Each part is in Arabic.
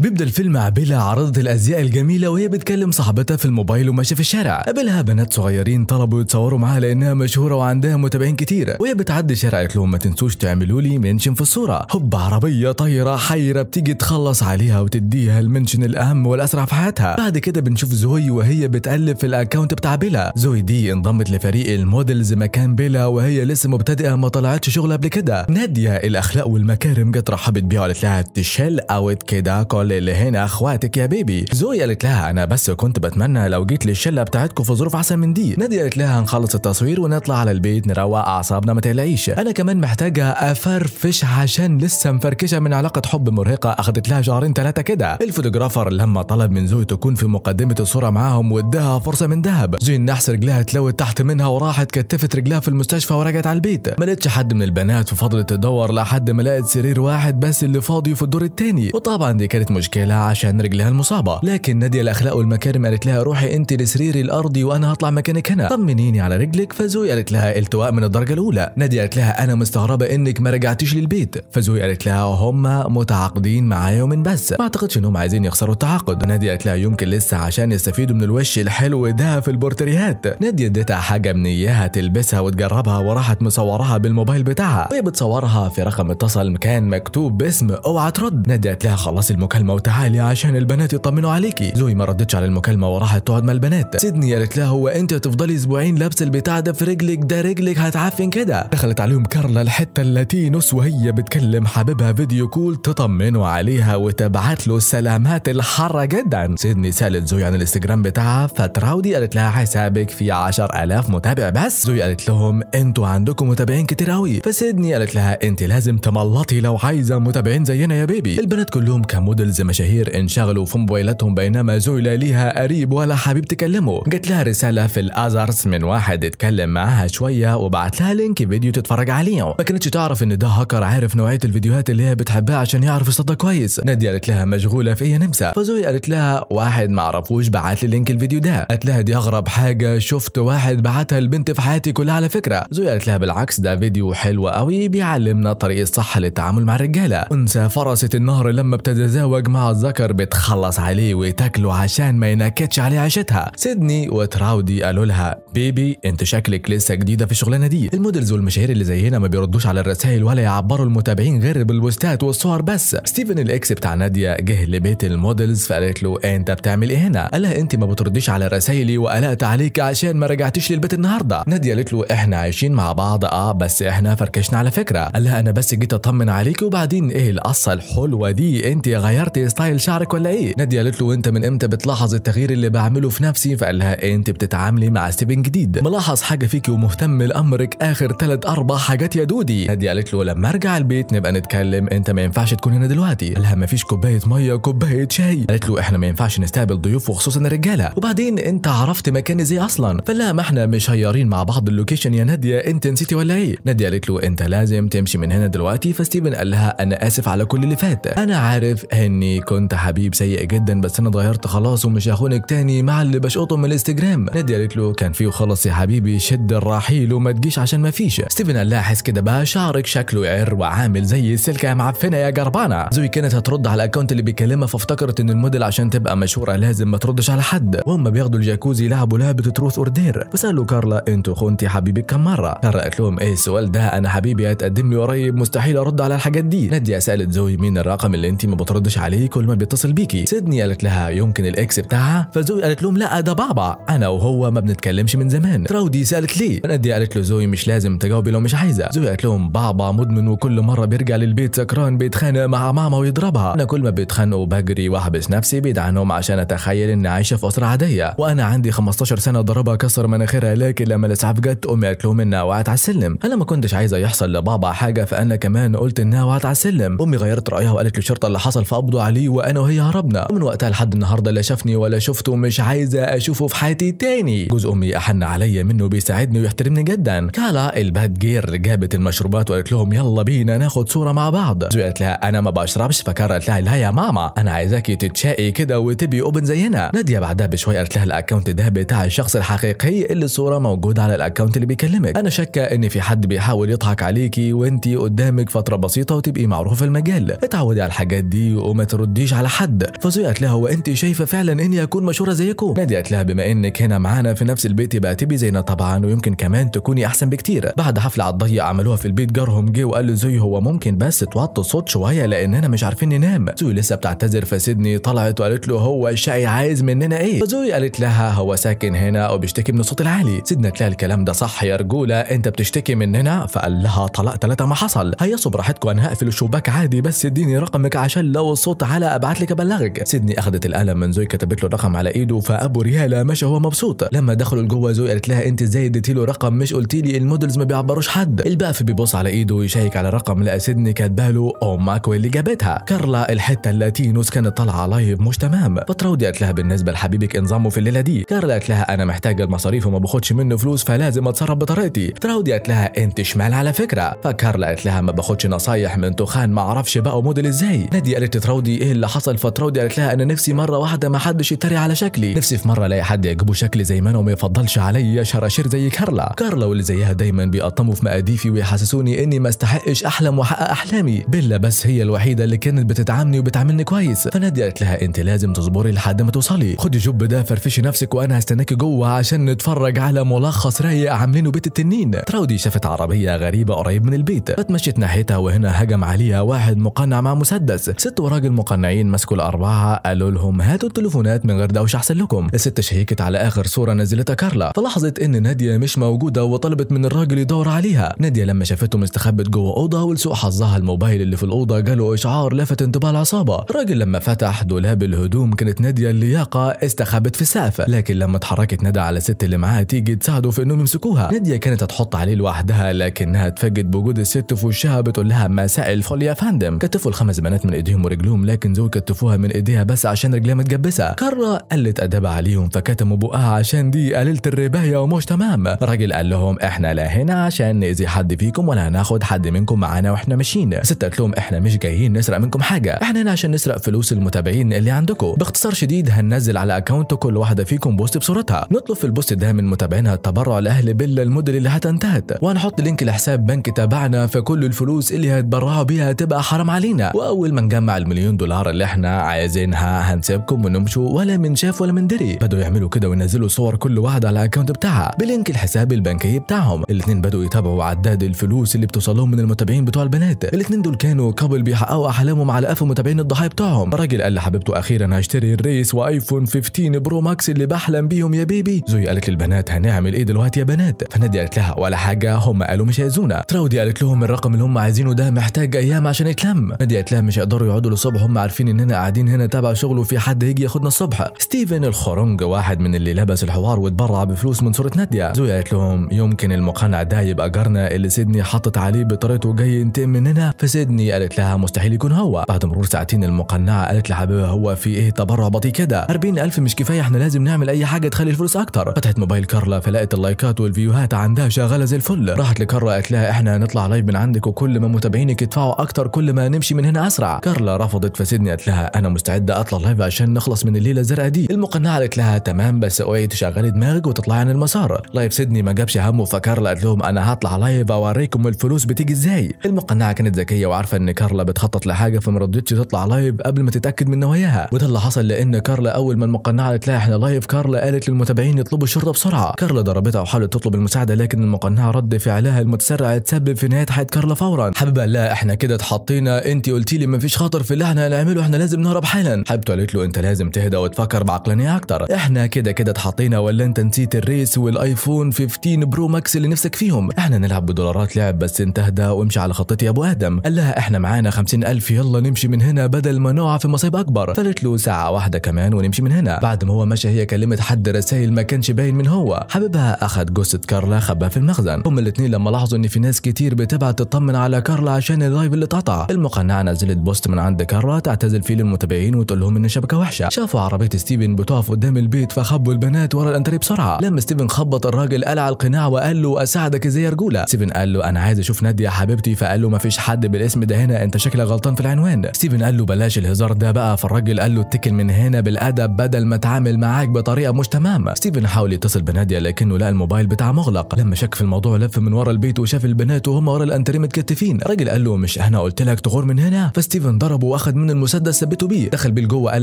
بيبدا الفيلم مع بيلا عرضت الازياء الجميله وهي بتكلم صاحبتها في الموبايل وماشيه في الشارع قابلها بنات صغيرين طلبوا يتصوروا معاها لانها مشهوره وعندها متابعين كتير وهي بتعدي الشارع قالت لهم ما تنسوش تعملوا لي منشن في الصوره هوب عربيه طايره حيره بتيجي تخلص عليها وتديها المنشن الاهم والاسرع في حياتها بعد كده بنشوف زوي وهي بتقلب في الاكونت بتاع بيلا زوي دي انضمت لفريق المودلز مكان بيلا وهي لسه مبتدئه ما طلعتش شغل قبل كده ناديه الاخلاق والمكارم جت رحبت بيها وقالت لها تشيل اوت كده كل اللي, اللي هنا اخواتك يا بيبي زويا قالت لها انا بس كنت بتمنى لو جيت للشله بتاعتكم في ظروف احسن من دي ناديه قالت لها هنخلص التصوير ونطلع على البيت نروق اعصابنا ما تقلقيش انا كمان محتاجه افرفش عشان لسه مفركشه من علاقه حب مرهقه اخدت لها شهرين ثلاثه كده الفوتوغرافر لما طلب من زوي تكون في مقدمه الصوره معاهم وادها فرصه من ذهب زوي النحس رجلها اتلوت تحت منها وراحت كتفت رجلها في المستشفى ورجعت على البيت ما لقتش حد من البنات وفضلت تدور لحد ما لقت سرير واحد بس اللي فاضي في الدور الثاني وطبعا دي كانت مشكله عشان رجلها المصابه لكن ناديه الاخلاق والمكارم قالت لها روحي انت لسريري الارضي وانا هطلع مكانك هنا طمنيني على رجلك فزوي قالت لها التواء من الدرجه الاولى ناديه قالت لها انا مستغربه انك ما رجعتيش للبيت فزوي قالت لها هم متعاقدين معايا يومين بس ما اعتقدش انهم عايزين يخسروا التعاقد ناديه قالت لها يمكن لسه عشان يستفيدوا من الوش الحلو ده في البورتريهات ناديه اديتها حاجه من اياها تلبسها وتجربها وراحت مصورها بالموبايل بتاعها وهي بتصورها في رقم اتصل كان مكتوب باسم اوعى ترد ناديه قالت لها خلصي المكالمه المكالمة وتعالي عشان البنات يطمنوا عليكي زوي ما ردتش على المكالمه وراحت تقعد مع البنات سيدني قالت لها هو انت تفضلي اسبوعين لابسه البتاع ده في رجلك ده رجلك هتعفن كده دخلت عليهم كارلا الحته اللاتينوس وهي بتكلم حبيبها فيديو كول تطمنوا عليها وتبعت له السلامات الحاره جدا سيدني سالت زوي عن الانستجرام بتاعها فتراودي قالت لها حسابك فيه 10000 متابع بس زوي قالت لهم انتوا عندكم متابعين كتير قوي فسيدني قالت لها انت لازم تملطي لو عايزه متابعين زينا يا بيبي البنات كلهم كموديل ويلز مشاهير انشغلوا في موبايلاتهم بينما زويلا ليها قريب ولا حبيب تكلمه جت لها رسالة في الأزرس من واحد اتكلم معاها شوية وبعت لها لينك فيديو تتفرج عليه ما كانتش تعرف ان ده هاكر عارف نوعية الفيديوهات اللي هي بتحبها عشان يعرف يصدق كويس نادية قالت لها مشغولة في ايه نمسة فزوي قالت لها واحد معرفوش بعت لي لينك الفيديو ده قالت لها دي اغرب حاجة شفت واحد بعتها لبنت في حياتي كلها على فكرة زوي قالت لها بالعكس ده فيديو حلو قوي بيعلمنا الطريق الصح للتعامل مع الرجالة انثى فرست النهر لما بتتزاوج مع الذكر بتخلص عليه وتاكله عشان ما ينكدش عليه عيشتها سيدني وتراودي قالوا لها بيبي انت شكلك لسه جديدة في الشغلانة دي المودلز والمشاهير اللي زينا ما بيردوش على الرسائل ولا يعبروا المتابعين غير بالبوستات والصور بس ستيفن الاكس بتاع نادية جه لبيت المودلز فقالت له انت بتعمل ايه هنا قال لها انت ما بترديش على رسائلي وقلقت عليك عشان ما رجعتش للبيت النهارده نادية قالت له احنا عايشين مع بعض اه بس احنا فركشنا على فكرة قال لها انا بس جيت اطمن عليك وبعدين ايه القصة الحلوة دي انت غيرت غيرتي ستايل شعرك ولا ايه ناديه قالت له انت من امتى بتلاحظ التغيير اللي بعمله في نفسي فقال لها انت بتتعاملي مع ستيفن جديد ملاحظ حاجه فيكي ومهتم لامرك اخر ثلاث اربع حاجات يا دودي ناديه قالت له لما ارجع البيت نبقى نتكلم انت ما ينفعش تكون هنا دلوقتي قال ما مفيش كوبايه ميه كوباية شاي قالت له احنا ما ينفعش نستقبل ضيوف وخصوصا الرجاله وبعدين انت عرفت مكاني ازاي اصلا فقال لها ما احنا مش هيارين مع بعض اللوكيشن يا ناديه انت نسيتي ولا ايه ناديه قالت له انت لازم تمشي من هنا دلوقتي فستيفن قال لها انا اسف على كل اللي فات انا عارف ان اني كنت حبيب سيء جدا بس انا اتغيرت خلاص ومش هخونك تاني مع اللي بشقطه من الانستجرام ناديه قالت له كان فيه خلص يا حبيبي شد الرحيل وما تجيش عشان ما فيش ستيفن قال لها حس كده بقى شعرك شكله يعر وعامل زي السلكه يا معفنه يا جربانه زوي كانت هترد على الاكونت اللي بيكلمها فافتكرت ان الموديل عشان تبقى مشهوره لازم ما تردش على حد وهم بياخدوا الجاكوزي لعبوا لعبه تروث اوردير فسالوا كارلا انتوا خنتي حبيبك كم مره كارلا قالت لهم ايه السؤال ده انا حبيبي هتقدم لي قريب مستحيل ارد على الحاجات دي ناديه سالت زوي مين الرقم اللي انت ما بتردش عليه عليه كل ما بيتصل بيكي سيدني قالت لها يمكن الاكس بتاعها فزوي قالت لهم لا ده بابا انا وهو ما بنتكلمش من زمان تراودي سالت ليه نادية قالت له زوي مش لازم تجاوبي لو مش عايزه زوي قالت لهم بابا مدمن وكل مره بيرجع للبيت سكران بيتخانق مع ماما ويضربها انا كل ما بيتخانقوا بجري واحبس نفسي بعيد عنهم عشان اتخيل اني عايشه في اسره عاديه وانا عندي 15 سنه ضربها كسر مناخيرها لكن لما الاسعاف جت امي قالت لهم انها وقعت على السلم انا ما كنتش عايزه يحصل لبابا حاجه فانا كمان قلت انها وقعت على السلم امي غيرت رايها وقالت للشرطه اللي حصل فقبضوا عليه وانا وهي هربنا ومن وقتها لحد النهارده لا شافني ولا شفته مش عايزه اشوفه في حياتي تاني جوز امي احن عليا منه بيساعدني ويحترمني جدا كالا الباد جير جابت المشروبات وقالت لهم يلا بينا ناخد صوره مع بعض زوي قالت لها انا ما بشربش فكرت لها لا يا ماما انا عايزاكي تتشقي كده وتبي اوبن زينا ناديه بعدها بشويه قالت لها الاكونت ده بتاع الشخص الحقيقي اللي الصوره موجوده على الاكونت اللي بيكلمك انا شاكه ان في حد بيحاول يضحك عليكي وانت قدامك فتره بسيطه وتبقي معروفه في المجال اتعودي على الحاجات دي وما ترديش على حد فزيقت لها وانت شايفه فعلا اني اكون مشهوره زيكم ناديت لها بما انك هنا معانا في نفس البيت يبقى تبي زينا طبعا ويمكن كمان تكوني احسن بكتير بعد حفله على الضيق عملوها في البيت جارهم جه وقال لزوي هو ممكن بس توطي الصوت شويه لاننا مش عارفين ننام زوي لسه بتعتذر فسيدني طلعت وقالت له هو الشقي عايز مننا ايه فزوي قالت لها هو ساكن هنا وبيشتكي من الصوت العالي سيدنا قالت لها الكلام ده صح يا رجوله انت بتشتكي مننا فقال لها طلاق ثلاثه ما حصل هيصوا براحتكم انا هقفل الشباك عادي بس اديني رقمك عشان لو الصوت صوت تعالى ابعت لك ابلغك سيدني اخذت القلم من زوي كتبت له رقم على ايده فابو ريالا مشى وهو مبسوط لما دخلوا لجوه زوي قالت لها انت ازاي اديتي له رقم مش قلتي لي المودلز ما بيعبروش حد الباف بيبص على ايده ويشيك على رقم لقى سيدني كاتبه له امك واللي جابتها كارلا الحته اللاتينوس كانت طالعه لايف مش تمام فتراودي قالت لها بالنسبه لحبيبك انظمه في الليله دي كارلا قالت لها انا محتاجه المصاريف وما باخدش منه فلوس فلازم اتصرف بطريقتي تراودي قالت لها انت شمال على فكره فكارلا قالت لها ما باخدش نصايح من تخان ما اعرفش بقى موديل ازاي نادي قالت تراودي راودي ايه اللي حصل فتراودي قالت لها انا نفسي مره واحده ما حدش يتريق على شكلي نفسي في مره الاقي حد يعجبه شكلي زي ما انا وما يفضلش عليا شراشير زي كارلا كارلا واللي زيها دايما بيقطموا في مقاديفي ويحسسوني اني ما استحقش احلم واحقق احلامي بيلا بس هي الوحيده اللي كانت بتدعمني وبتعاملني كويس فناديه قالت لها انت لازم تصبري لحد ما توصلي خدي جوب ده فرفشي نفسك وانا هستناكي جوه عشان نتفرج على ملخص رايق عاملينه بيت التنين تراودي شافت عربيه غريبه قريب من البيت فتمشيت ناحيتها وهنا هجم عليها واحد مقنع مع مسدس ست وراجل المقنعين مسكوا الأربعة قالوا لهم هاتوا التليفونات من غير دوشة أحسن لكم الست شهيكت على آخر صورة نزلتها كارلا فلاحظت إن نادية مش موجودة وطلبت من الراجل يدور عليها نادية لما شافتهم استخبت جوه أوضة ولسوء حظها الموبايل اللي في الأوضة جاله إشعار لفت انتباه العصابة الراجل لما فتح دولاب الهدوم كانت نادية اللياقة استخبت في السقف لكن لما اتحركت نادية على الست اللي معاها تيجي تساعده في انهم يمسكوها ناديه كانت هتحط عليه لوحدها لكنها اتفاجئت بوجود الست في وشها بتقول لها مساء الفل يا فندم كتفوا الخمس بنات من ايديهم ورجلهم عليهم لكن زوي كتفوها من ايديها بس عشان رجليها متجبسه كره قلت ادب عليهم فكتموا بقها عشان دي قليله الربايه ومش تمام راجل قال لهم احنا لا هنا عشان ناذي حد فيكم ولا هناخد حد منكم معانا واحنا ماشيين ست قالت لهم احنا مش جايين نسرق منكم حاجه احنا هنا عشان نسرق فلوس المتابعين اللي عندكم باختصار شديد هننزل على اكونت كل واحده فيكم بوست بصورتها نطلب في البوست ده من متابعينها التبرع لاهل بيلا الموديل اللي هتنتهت وهنحط لينك لحساب بنك تابعنا فكل الفلوس اللي هيتبرعوا بيها هتبقى حرام علينا واول ما نجمع المليون مليون دولار اللي احنا عايزينها هنسيبكم ونمشوا ولا من شاف ولا من دري بدوا يعملوا كده وينزلوا صور كل واحد على الاكونت بتاعها بلينك الحساب البنكي بتاعهم الاثنين بدوا يتابعوا عداد الفلوس اللي بتوصلهم من المتابعين بتوع البنات الاثنين دول كانوا قبل بيحققوا احلامهم على قفا متابعين الضحايا بتاعهم الراجل قال لحبيبته اخيرا هشتري الريس وايفون 15 برو ماكس اللي بحلم بيهم يا بيبي زوي قالت للبنات هنعمل ايه دلوقتي يا بنات فنادي قالت لها ولا حاجه هم قالوا مش هيزونا تراودي قالت لهم الرقم اللي هم عايزينه ده محتاج ايام عشان يتلم نادي قالت لها مش هيقدروا يقعدوا للصبح وهم عارفين اننا قاعدين هنا تابع شغل وفي حد هيجي ياخدنا الصبح ستيفن الخرنج واحد من اللي لبس الحوار واتبرع بفلوس من صورة نادية زويا قالت لهم يمكن المقنع ده يبقى جارنا اللي سيدني حطت عليه بطريقته جاي ينتقم مننا فسيدني قالت لها مستحيل يكون هو بعد مرور ساعتين المقنعة قالت لحبيبها هو في ايه تبرع بطيء كده 40000 مش كفاية احنا لازم نعمل اي حاجة تخلي الفلوس اكتر فتحت موبايل كارلا فلقت اللايكات والفيوهات عندها شغالة زي الفل راحت لكارلا قالت لها احنا هنطلع لايف من عندك وكل ما متابعينك يدفعوا اكتر كل ما نمشي من هنا اسرع كارلا رفضت رفضت فسيدني قالت لها انا مستعده اطلع لايف عشان نخلص من الليله الزرقاء دي المقنعه قالت لها تمام بس اوعي تشغلي دماغك وتطلعي عن المسار لايف سيدني ما جابش همه فكارلا قالت لهم انا هطلع لايف اوريكم الفلوس بتيجي ازاي المقنعه كانت ذكيه وعارفه ان كارلا بتخطط لحاجه فما رضتش تطلع لايف قبل ما تتاكد من نواياها وده اللي حصل لان كارلا اول ما المقنعه قالت لها احنا لايف كارلا قالت للمتابعين يطلبوا الشرطه بسرعه كارلا ضربتها وحاولت تطلب المساعده لكن المقنعه رد فعلها المتسرع اتسبب في نهايه حياه كارلا فورا حبيبه لا احنا كده اتحطينا انت قلتي لي مفيش خطر في اللي احنا احنا واحنا لازم نهرب حالا حبته قالت له انت لازم تهدى وتفكر بعقلانيه اكتر احنا كده كده اتحطينا ولا انت نسيت الريس والايفون 15 برو ماكس اللي نفسك فيهم احنا نلعب بدولارات لعب بس انت اهدى وامشي على خطتي يا ابو ادم قال لها احنا معانا 50000 يلا نمشي من هنا بدل ما نقع في مصايب اكبر قالت له ساعه واحده كمان ونمشي من هنا بعد ما هو مشى هي كلمت حد رسائل ما كانش باين من هو حبيبها اخد جثه كارلا خباها في المخزن هم الاثنين لما لاحظوا ان في ناس كتير بتبعت تطمن على كارلا عشان اللايف اللي اتقطع المقنعه نزلت بوست من عند كارلا مرة تعتزل فيه للمتابعين وتقول لهم ان الشبكة وحشة شافوا عربية ستيفن بتقف قدام البيت فخبوا البنات ورا الانتريه بسرعة لما ستيفن خبط الراجل قلع القناع وقال له اساعدك ازاي يا رجولة ستيفن قال له انا عايز اشوف نادية حبيبتي فقال له مفيش حد بالاسم ده هنا انت شكلك غلطان في العنوان ستيفن قال له بلاش الهزار ده بقى فالراجل قال له اتكل من هنا بالادب بدل ما اتعامل معاك بطريقة مش تمام ستيفن حاول يتصل بنادية لكنه لقى الموبايل بتاعه مغلق لما شك في الموضوع لف من ورا البيت وشاف البنات وهم ورا الانتري متكتفين الراجل قال له مش انا قلت لك تغور من هنا فستيفن ضربه واخد واخد من المسدس ثبته بيه دخل بيه لجوه قال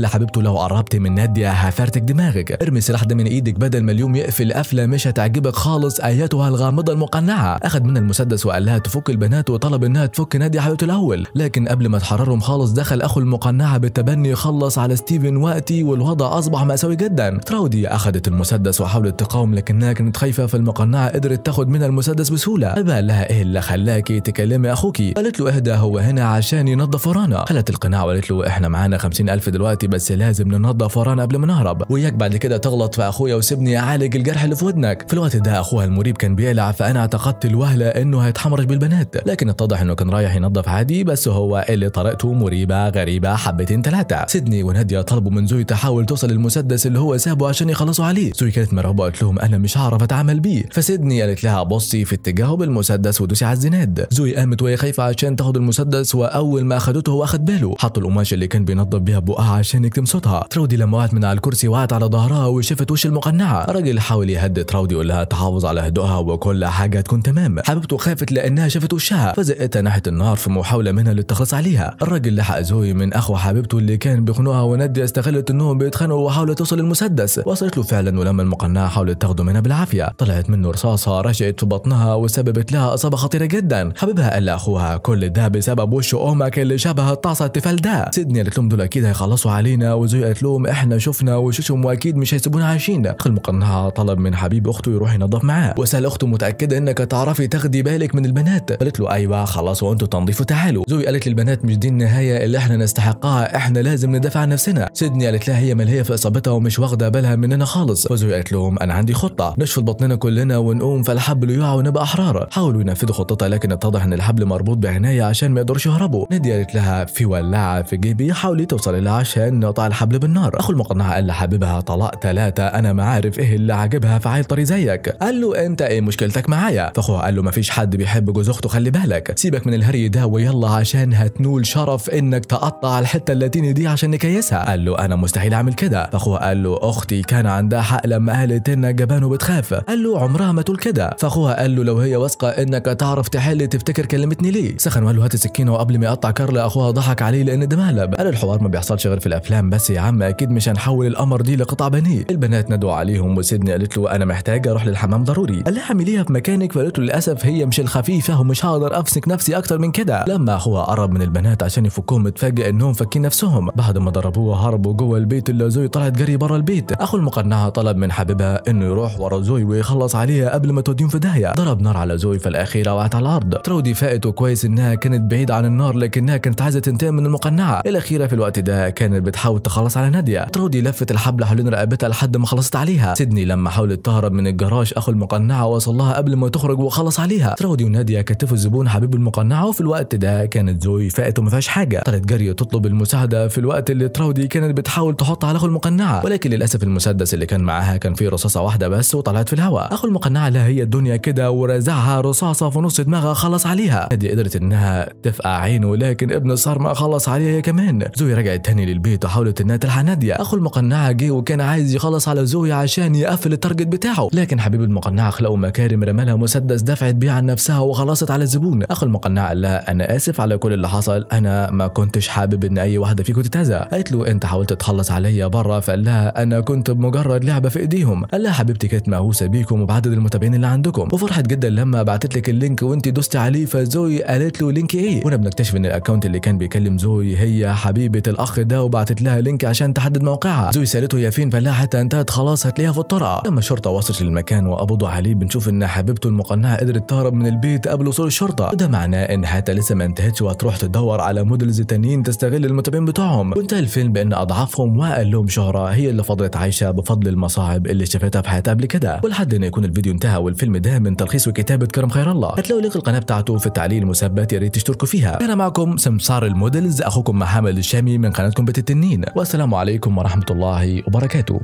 لحبيبته لو قربت من نادي هفرتك دماغك ارمي سلاح ده من ايدك بدل ما اليوم يقفل قفله مش هتعجبك خالص ايتها الغامضه المقنعه اخد منها المسدس وقال لها تفك البنات وطلب انها تفك نادي حبيبته الاول لكن قبل ما تحررهم خالص دخل اخو المقنعه بالتبني خلص على ستيفن وقتي والوضع اصبح مأساوي جدا تراودي اخذت المسدس وحاولت تقاوم لكنها كانت خايفه فالمقنعه قدرت تاخد منها المسدس بسهوله قال لها ايه اللي خلاكي تكلمي اخوكي قالت له اهدى هو هنا عشان ينظف ورانا خلت القناع منها وقالت له احنا معانا 50000 دلوقتي بس لازم ننضف ورانا قبل ما نهرب وياك بعد كده تغلط في اخويا وسيبني اعالج الجرح اللي في ودنك في الوقت ده اخوها المريب كان بيقلع فانا اعتقدت الوهله انه هيتحمرش بالبنات لكن اتضح انه كان رايح ينظف عادي بس هو اللي طريقته مريبه غريبه حبتين ثلاثه سيدني وناديه طلبوا من زوي تحاول توصل المسدس اللي هو سابه عشان يخلصوا عليه زوي كانت مرعوبه قالت لهم انا مش هعرف اتعامل بيه فسيدني قالت لها بصي في اتجاهه بالمسدس ودوسي على الزناد زوي قامت وهي خايفه عشان تاخد المسدس واول ما اخدته هو اخد باله حط القماشه اللي كان بينظف بها بقها عشان يكتم صوتها تراودي لما وقعت من على الكرسي وقعت على ظهرها وشافت وش المقنعه الراجل حاول يهدد تراودي يقول لها تحافظ على هدوءها وكل حاجه تكون تمام حبيبته خافت لانها شافت وشها فزقتها ناحيه النار في محاوله منها للتخلص عليها الراجل لحق زوي من اخو حبيبته اللي كان بيخنقها وندي استغلت انهم بيتخانقوا وحاولت توصل المسدس وصلت له فعلا ولما المقنعه حاولت تاخده منها بالعافيه طلعت منه رصاصه رشقت في بطنها وسببت لها اصابه خطيره جدا حبيبها قال لاخوها كل ده بسبب وش امك اللي شبه الطاسه ده سيدني قالت لهم دول اكيد هيخلصوا علينا وزوي قالت لهم احنا شفنا وشوشهم واكيد مش هيسيبونا عايشين في مقنعها طلب من حبيب اخته يروح ينظف معاه وسال اخته متاكده انك تعرفي تاخدي بالك من البنات قالت له ايوه خلاص وانتوا تنظيفوا تعالوا زوي قالت للبنات مش دي النهايه اللي احنا نستحقها احنا لازم ندافع عن نفسنا سيدني قالت لها هي ملهيه في اصابتها ومش واخده بالها مننا خالص وزوي قالت لهم انا عندي خطه نشفط بطننا كلنا ونقوم فالحبل يقع ونبقى احرار حاولوا ينفذوا خطتها لكن اتضح ان الحبل مربوط بعنايه عشان ما يقدرش يهربوا نادي قالت لها في ولاعه في جيبي حاولي توصل لها عشان نقطع الحبل بالنار أخو المقنع قال لحبيبها طلاق ثلاثة أنا ما عارف إيه اللي عاجبها في عيل طري زيك قال له أنت إيه مشكلتك معايا فأخوها قال له مفيش حد بيحب جوز أخته خلي بالك سيبك من الهري ده ويلا عشان هتنول شرف إنك تقطع الحتة اللاتيني دي عشان نكيسها قال له أنا مستحيل أعمل كده فأخوها قال له أختي كان عندها حق لما قالت إنك جبان وبتخاف قال له عمرها ما تقول كده فأخوها قال له لو هي واثقة إنك تعرف تحل تفتكر كلمتني ليه سخن وقال له هات السكينة وقبل ما يقطع كارلا أخوها ضحك عليه لأن لان ده مهلب قال الحوار ما بيحصلش غير في الافلام بس يا عم اكيد مش هنحول القمر دي لقطع بنيه البنات ندوا عليهم وسيدني قالت له انا محتاجه اروح للحمام ضروري قال لها اعمليها في مكانك فقالت له للاسف هي مش الخفيفه ومش هقدر امسك نفسي اكتر من كده لما اخوها قرب من البنات عشان يفكهم اتفاجئ انهم فاكين نفسهم بعد ما ضربوه هربوا جوه البيت اللي زوي طلعت جري بره البيت اخو المقنعه طلب من حبيبها انه يروح ورا زوي ويخلص عليها قبل ما توديهم في داهيه ضرب نار على زوي في الاخيره وقعت على الارض ترودي فائت وكويس انها كانت بعيده عن النار لكنها كانت عايزه تنتقم من المقنعه مقنعه الاخيره في الوقت ده كانت بتحاول تخلص على ناديه ترودي لفت الحبل حوالين رقبتها لحد ما خلصت عليها سيدني لما حاولت تهرب من الجراج اخو المقنعه وصل لها قبل ما تخرج وخلص عليها ترودي وناديه كتفوا الزبون حبيب المقنعه وفي الوقت ده كانت زوي فائت وما فيهاش حاجه طلعت جري تطلب المساعده في الوقت اللي ترودي كانت بتحاول تحط على اخو المقنعه ولكن للاسف المسدس اللي كان معاها كان فيه رصاصه واحده بس وطلعت في الهواء اخو المقنعه لا هي الدنيا كده ورزعها رصاصه في نص دماغها خلص عليها ناديه قدرت انها تفقع عينه لكن ابن الصارمه خلص عليها عليها هي كمان زوي رجعت تاني للبيت وحاولت انها تلحق ناديه اخو المقنعه جه وكان عايز يخلص على زوي عشان يقفل التارجت بتاعه لكن حبيب المقنعه خلقه مكارم رمالها مسدس دفعت بيه عن نفسها وخلصت على الزبون اخو المقنعه قال لها انا اسف على كل اللي حصل انا ما كنتش حابب ان اي واحده فيكم تتاذى قالت له انت حاولت تخلص عليا بره فقال لها انا كنت بمجرد لعبه في ايديهم قال لها حبيبتي كانت مهووسه بيكم وبعدد المتابعين اللي عندكم وفرحت جدا لما بعتت لك اللينك وانت دوستي عليه فزوي قالت له لينك ايه هنا بنكتشف ان الاكونت اللي كان بيكلم زوي زوي هي حبيبة الأخ ده وبعتت لها لينك عشان تحدد موقعها زوي سألته يا فين فقال حتى انتهت خلاص هتلاقيها في الطرقة لما الشرطة وصلت للمكان وقبضوا عليه بنشوف إن حبيبته المقنعة قدرت تهرب من البيت قبل وصول الشرطة وده معناه إن حتى لسه ما انتهتش وهتروح تدور على مودلز تانيين تستغل المتابعين بتوعهم وانتهى الفيلم بإن أضعافهم وأقلهم شهرة هي اللي فضلت عايشة بفضل المصاعب اللي شافتها في حياتها قبل كده ولحد إن يكون الفيديو انتهى والفيلم ده من تلخيص وكتابة كرم خير الله هتلاقوا لينك القناة بتاعته في التعليق المثبت يا ريت تشتركوا فيها أنا معكم سمسار المودلز أخوكم محمد الشامي من قناتكم بيت التنين والسلام عليكم ورحمة الله وبركاته